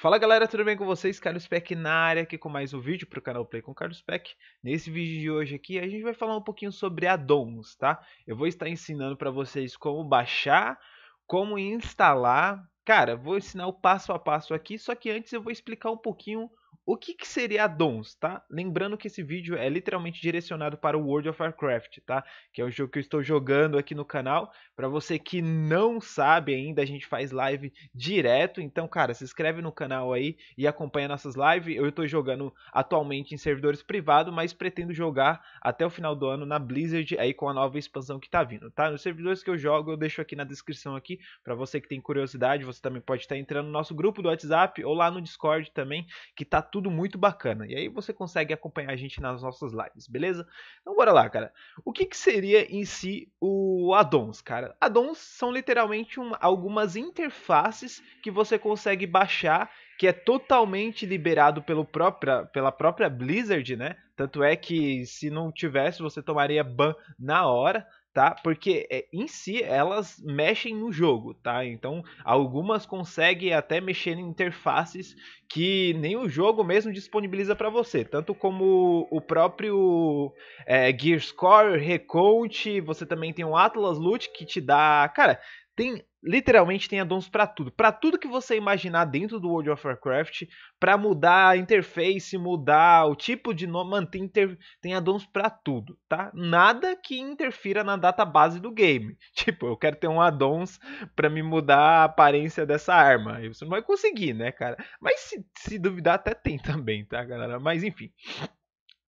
Fala galera, tudo bem com vocês? Carlos Peck na área aqui com mais um vídeo para o canal Play com Carlos Peck. Nesse vídeo de hoje aqui a gente vai falar um pouquinho sobre addons, tá? Eu vou estar ensinando para vocês como baixar, como instalar. Cara, vou ensinar o passo a passo aqui, só que antes eu vou explicar um pouquinho o que, que seria dons, tá? Lembrando que esse vídeo é literalmente direcionado para o World of Warcraft, tá? Que é o jogo que eu estou jogando aqui no canal. Para você que não sabe ainda, a gente faz live direto. Então, cara, se inscreve no canal aí e acompanha nossas lives. Eu estou jogando atualmente em servidores privados, mas pretendo jogar até o final do ano na Blizzard aí com a nova expansão que tá vindo, tá? Nos servidores que eu jogo, eu deixo aqui na descrição aqui para você que tem curiosidade, você também pode estar entrando no nosso grupo do WhatsApp ou lá no Discord também, que tá tudo muito bacana. E aí você consegue acompanhar a gente nas nossas lives, beleza? Então bora lá, cara. O que, que seria em si o addons, cara? Addons são literalmente um, algumas interfaces que você consegue baixar que é totalmente liberado pelo própria, pela própria Blizzard, né? Tanto é que se não tivesse, você tomaria ban na hora, tá? Porque é, em si elas mexem no jogo, tá? Então algumas conseguem até mexer em interfaces que nem o jogo mesmo disponibiliza para você, tanto como o próprio é, Gear Score, Recount, você também tem o Atlas Loot que te dá, cara, tem literalmente tem addons para tudo, para tudo que você imaginar dentro do World of Warcraft, para mudar a interface, mudar o tipo de nome, mantém inter... tem addons para tudo, tá? Nada que interfira na database do game. Tipo, eu quero ter um addons para me mudar a aparência dessa arma. Você não vai conseguir, né, cara? Mas se, se duvidar até tem também, tá, galera? Mas enfim.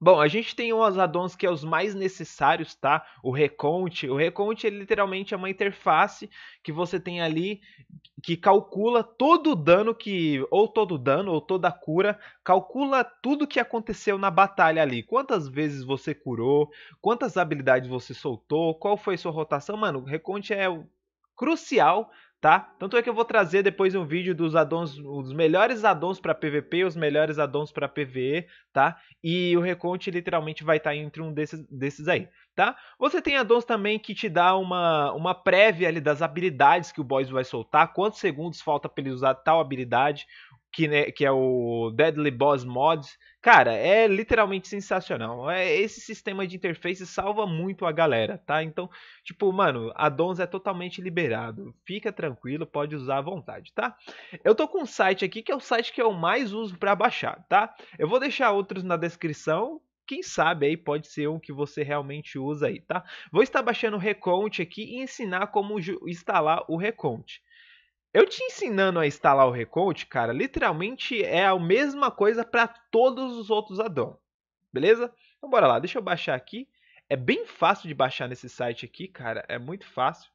Bom, a gente tem os addons que é os mais necessários, tá? O Reconte. O Reconte ele literalmente é uma interface que você tem ali que calcula todo o dano que. Ou todo o dano, ou toda a cura. Calcula tudo que aconteceu na batalha ali. Quantas vezes você curou, quantas habilidades você soltou, qual foi sua rotação. Mano, o Reconte é crucial, tá? Tanto é que eu vou trazer depois um vídeo dos addons, os melhores addons para PVP, os melhores addons para PVE, tá? E o Reconte literalmente vai estar tá entre um desses, desses aí, tá? Você tem addons também que te dá uma, uma prévia ali das habilidades que o boss vai soltar, quantos segundos falta para ele usar tal habilidade, que, né, que é o Deadly Boss Mods. Cara, é literalmente sensacional. É, esse sistema de interface salva muito a galera, tá? Então, tipo, mano, a Dons é totalmente liberado. Fica tranquilo, pode usar à vontade, tá? Eu tô com um site aqui que é o site que eu mais uso para baixar, tá? Eu vou deixar outros na descrição, quem sabe aí pode ser um que você realmente usa aí, tá? Vou estar baixando o Recount aqui e ensinar como instalar o Recount. Eu te ensinando a instalar o Recount, cara, literalmente é a mesma coisa para todos os outros addons, beleza? Então bora lá, deixa eu baixar aqui. É bem fácil de baixar nesse site aqui, cara, é muito fácil.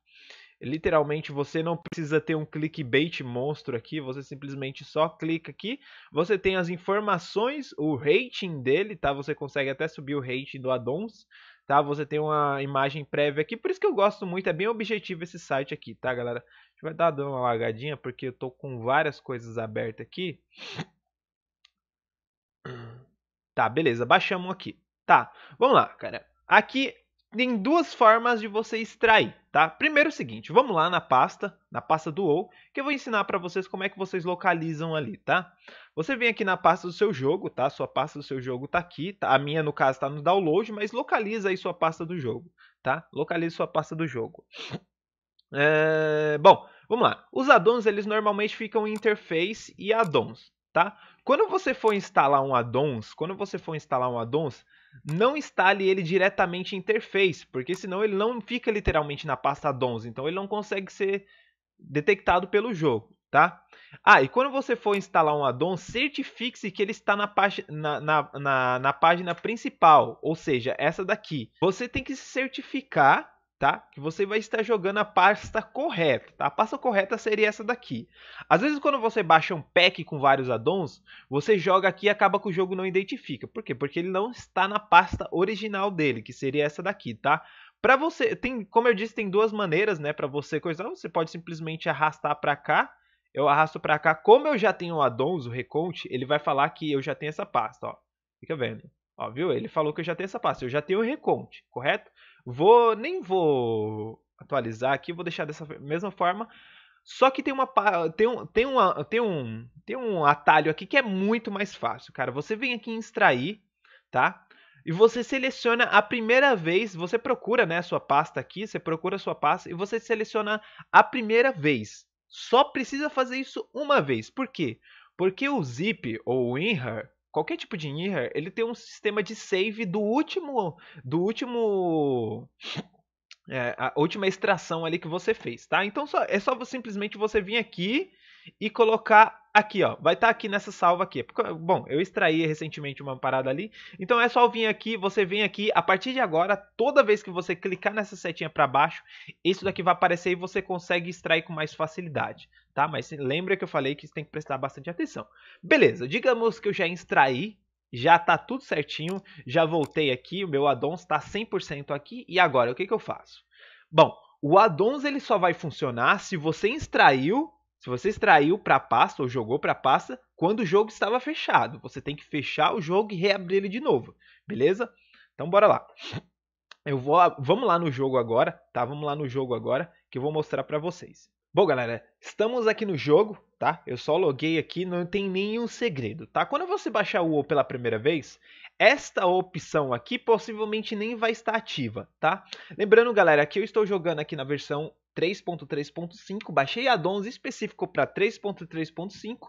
Literalmente você não precisa ter um clickbait monstro aqui, você simplesmente só clica aqui. Você tem as informações, o rating dele, tá? Você consegue até subir o rating do addons tá? Você tem uma imagem prévia aqui, por isso que eu gosto muito, é bem objetivo esse site aqui, tá, galera? A gente vai dar uma largadinha, porque eu tô com várias coisas abertas aqui. Tá, beleza, baixamos aqui. Tá, vamos lá, cara. Aqui tem duas formas de você extrair, tá? Primeiro é o seguinte, vamos lá na pasta, na pasta do OU, que eu vou ensinar para vocês como é que vocês localizam ali, tá? Você vem aqui na pasta do seu jogo, tá? Sua pasta do seu jogo está aqui, tá? a minha no caso está no download, mas localiza aí sua pasta do jogo, tá? Localiza sua pasta do jogo. É... Bom, vamos lá. Os addons, eles normalmente ficam em interface e addons, tá? Quando você for instalar um addons, quando você for instalar um addons, não instale ele diretamente em interface, porque senão ele não fica literalmente na pasta DOMs, então ele não consegue ser detectado pelo jogo, tá? Ah, e quando você for instalar um addon, certifique-se que ele está na, na, na, na, na página principal, ou seja, essa daqui. Você tem que se certificar tá? Que você vai estar jogando a pasta correta, tá? A pasta correta seria essa daqui. Às vezes quando você baixa um pack com vários addons, você joga aqui e acaba que o jogo não identifica. Por quê? Porque ele não está na pasta original dele, que seria essa daqui, tá? Para você, tem, como eu disse, tem duas maneiras, né, para você coisar. Você pode simplesmente arrastar para cá, eu arrasto para cá. Como eu já tenho o addons, o recount, ele vai falar que eu já tenho essa pasta, ó. Fica vendo. Ó, viu? Ele falou que eu já tenho essa pasta. Eu já tenho o reconte, correto? Vou, nem vou atualizar aqui, vou deixar dessa mesma forma. Só que tem uma tem um, tem uma tem um tem um atalho aqui que é muito mais fácil, cara. Você vem aqui em extrair, tá? E você seleciona a primeira vez, você procura, né, sua pasta aqui, você procura a sua pasta e você seleciona a primeira vez. Só precisa fazer isso uma vez. Por quê? Porque o zip ou o WinRAR qualquer tipo de Nier, ele tem um sistema de save do último. Do último. É, a última extração ali que você fez, tá? Então só, é só simplesmente você vir aqui e colocar aqui, ó, vai estar tá aqui nessa salva aqui. Porque, bom, eu extraí recentemente uma parada ali, então é só vir aqui, você vem aqui, a partir de agora, toda vez que você clicar nessa setinha para baixo, isso daqui vai aparecer e você consegue extrair com mais facilidade, tá? Mas lembra que eu falei que você tem que prestar bastante atenção. Beleza, digamos que eu já extraí, já tá tudo certinho, já voltei aqui, o meu addons está 100% aqui, e agora, o que, que eu faço? Bom, o addons ele só vai funcionar se você extraiu se você extraiu para a pasta ou jogou para a pasta, quando o jogo estava fechado, você tem que fechar o jogo e reabrir ele de novo, beleza? Então bora lá. Eu vou, vamos lá no jogo agora, tá? Vamos lá no jogo agora que eu vou mostrar para vocês. Bom, galera, estamos aqui no jogo, tá? Eu só loguei aqui, não tem nenhum segredo, tá? Quando você baixar o WoW pela primeira vez, esta opção aqui possivelmente nem vai estar ativa, tá? Lembrando, galera, que eu estou jogando aqui na versão 3.3.5, baixei addons específico para 3.3.5,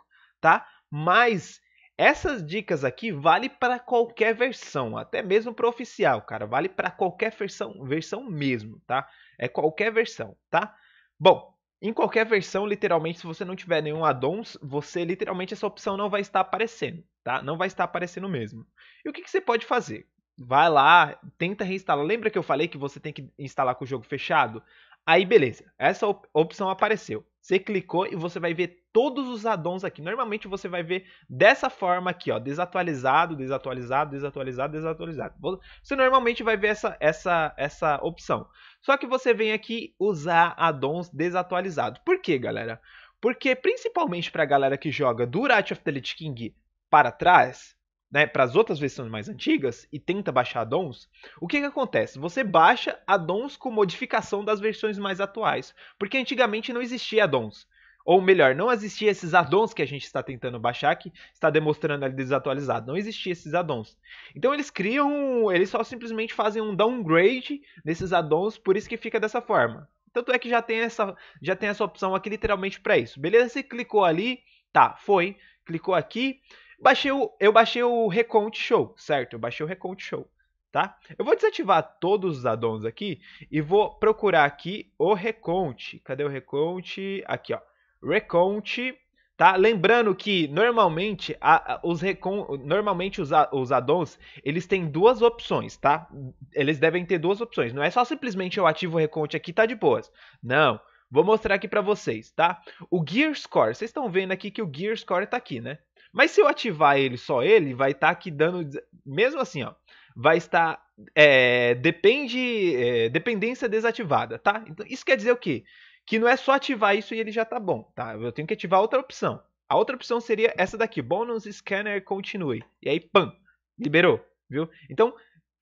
tá? Mas essas dicas aqui vale para qualquer versão, até mesmo para oficial, cara, vale para qualquer versão, versão mesmo, tá? É qualquer versão, tá? Bom, em qualquer versão, literalmente, se você não tiver nenhum addons, você literalmente essa opção não vai estar aparecendo, tá? Não vai estar aparecendo mesmo. E o que, que você pode fazer? Vai lá, tenta reinstalar. Lembra que eu falei que você tem que instalar com o jogo fechado? Aí beleza, essa op opção apareceu. Você clicou e você vai ver todos os addons aqui. Normalmente você vai ver dessa forma aqui, ó, desatualizado, desatualizado, desatualizado, desatualizado. Você normalmente vai ver essa, essa, essa opção. Só que você vem aqui usar addons desatualizados. Por quê, galera? Porque principalmente para a galera que joga do Wrath of the Lich King para trás, né, para as outras versões mais antigas e tenta baixar addons, o que, que acontece? Você baixa addons com modificação das versões mais atuais, porque antigamente não existia addons. Ou melhor, não existia esses addons que a gente está tentando baixar, que está demonstrando ali desatualizado. Não existia esses addons. Então eles criam, eles só simplesmente fazem um downgrade nesses addons, por isso que fica dessa forma. Tanto é que já tem essa, já tem essa opção aqui literalmente para isso. Beleza? Você clicou ali, tá, foi, clicou aqui, baixei o, eu baixei o Recount Show, certo? Eu baixei o Recount Show, tá? Eu vou desativar todos os addons aqui e vou procurar aqui o Recount. Cadê o Recount? Aqui, ó. Reconte, tá? Lembrando que normalmente a, a, os recon, normalmente os, a, os addons, eles têm duas opções, tá? Eles devem ter duas opções. Não é só simplesmente eu ativo o Reconte aqui, tá de boas. Não. Vou mostrar aqui para vocês, tá? O Gear Score, vocês estão vendo aqui que o Gear Score tá aqui, né? Mas se eu ativar ele, só ele, vai estar tá aqui dando, mesmo assim, ó, vai estar, é, depende, é, dependência desativada, tá? Então, isso quer dizer o quê? que não é só ativar isso e ele já tá bom, tá? Eu tenho que ativar outra opção. A outra opção seria essa daqui, bônus Scanner Continue. E aí, pam, liberou, viu? Então,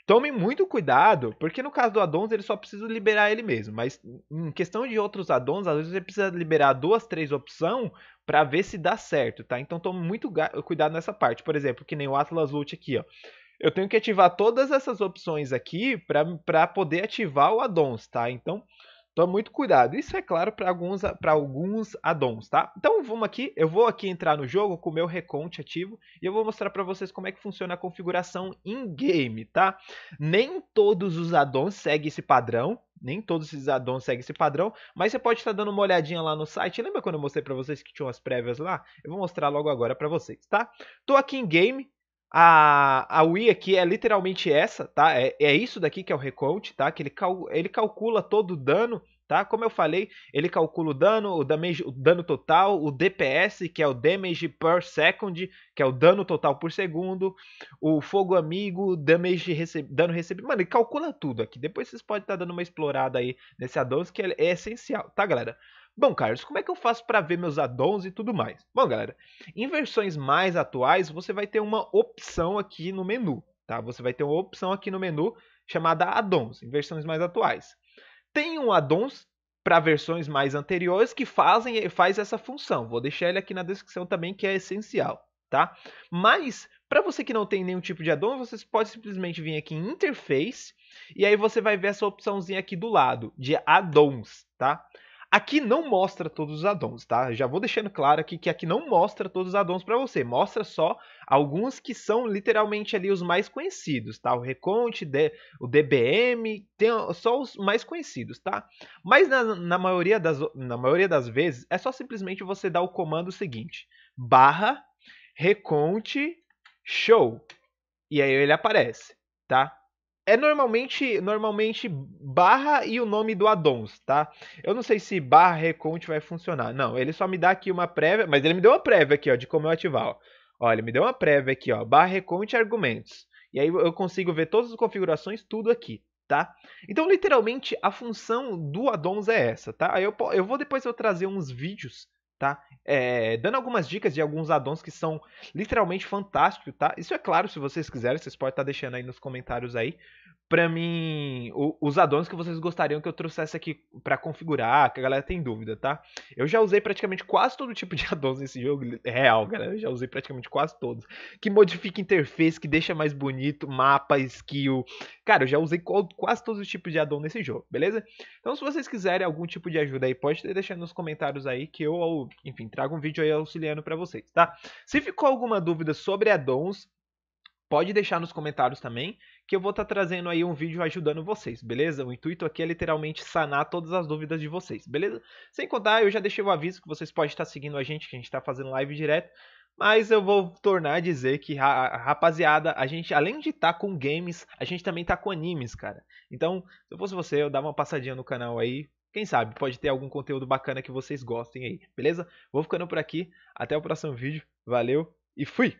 tome muito cuidado, porque no caso do addons ele só precisa liberar ele mesmo, mas em questão de outros addons, às vezes você precisa liberar duas, três opções para ver se dá certo, tá? Então tome muito cuidado nessa parte. Por exemplo, que nem o Atlas Loot aqui, ó. Eu tenho que ativar todas essas opções aqui para poder ativar o addons, tá? Então, Tome muito cuidado. Isso é claro para alguns, alguns addons, tá? Então vamos aqui, eu vou aqui entrar no jogo com o meu reconte ativo e eu vou mostrar para vocês como é que funciona a configuração in-game, tá? Nem todos os addons seguem esse padrão, nem todos esses addons seguem esse padrão, mas você pode estar dando uma olhadinha lá no site. Lembra quando eu mostrei para vocês que tinham as prévias lá? Eu vou mostrar logo agora para vocês, tá? Tô aqui em game, a, a Wii aqui é literalmente essa, tá? É, é isso daqui que é o recount, tá? Que ele, cal, ele calcula todo o dano, tá? Como eu falei, ele calcula o dano, o, damage, o dano total, o DPS, que é o damage per second, que é o dano total por segundo, o fogo amigo, damage rece, dano recebido. Mano, ele calcula tudo aqui. Depois vocês podem estar tá dando uma explorada aí nesse addons que é, é essencial, tá, galera? Bom, Carlos, como é que eu faço para ver meus addons e tudo mais? Bom, galera, em versões mais atuais, você vai ter uma opção aqui no menu, tá? Você vai ter uma opção aqui no menu chamada addons, em versões mais atuais. Tem um addons para versões mais anteriores que fazem faz essa função. Vou deixar ele aqui na descrição também, que é essencial, tá? Mas para você que não tem nenhum tipo de addon, você pode simplesmente vir aqui em interface e aí você vai ver essa opçãozinha aqui do lado de addons, tá? Aqui não mostra todos os addons, tá? Já vou deixando claro aqui que aqui não mostra todos os addons para você, mostra só alguns que são literalmente ali os mais conhecidos, tá? O reconte, o DBM, tem só os mais conhecidos, tá? Mas na, na, maioria das, na maioria das vezes é só simplesmente você dar o comando seguinte, barra reconte Show, e aí ele aparece, tá? é normalmente, normalmente barra e o nome do addons, tá? Eu não sei se barra recount vai funcionar. Não, ele só me dá aqui uma prévia, mas ele me deu uma prévia aqui, ó, de como eu ativar, ó. ele me deu uma prévia aqui, ó, barra recount argumentos. E aí eu consigo ver todas as configurações, tudo aqui, tá? Então, literalmente, a função do addons é essa, tá? Aí eu, eu vou depois eu trazer uns vídeos tá? É, dando algumas dicas de alguns addons que são literalmente fantásticos, tá? Isso é claro, se vocês quiserem, vocês podem estar tá deixando aí nos comentários aí para mim, o, os addons que vocês gostariam que eu trouxesse aqui para configurar, que a galera tem dúvida, tá? Eu já usei praticamente quase todo tipo de addons nesse jogo, real, galera, eu já usei praticamente quase todos. Que modifica interface, que deixa mais bonito, mapa, skill. Cara, eu já usei quase todos os tipos de addon nesse jogo, beleza? Então, se vocês quiserem algum tipo de ajuda aí, pode deixar nos comentários aí que eu, enfim, trago um vídeo aí auxiliando para vocês, tá? Se ficou alguma dúvida sobre addons, pode deixar nos comentários também que eu vou estar tá trazendo aí um vídeo ajudando vocês, beleza? O intuito aqui é literalmente sanar todas as dúvidas de vocês, beleza? Sem contar, eu já deixei o aviso que vocês podem estar seguindo a gente, que a gente está fazendo live direto, mas eu vou tornar a dizer que, rapaziada, a gente, além de estar tá com games, a gente também está com animes, cara. Então, se eu fosse você, eu dava uma passadinha no canal aí, quem sabe pode ter algum conteúdo bacana que vocês gostem aí, beleza? Vou ficando por aqui, até o próximo vídeo, valeu e fui!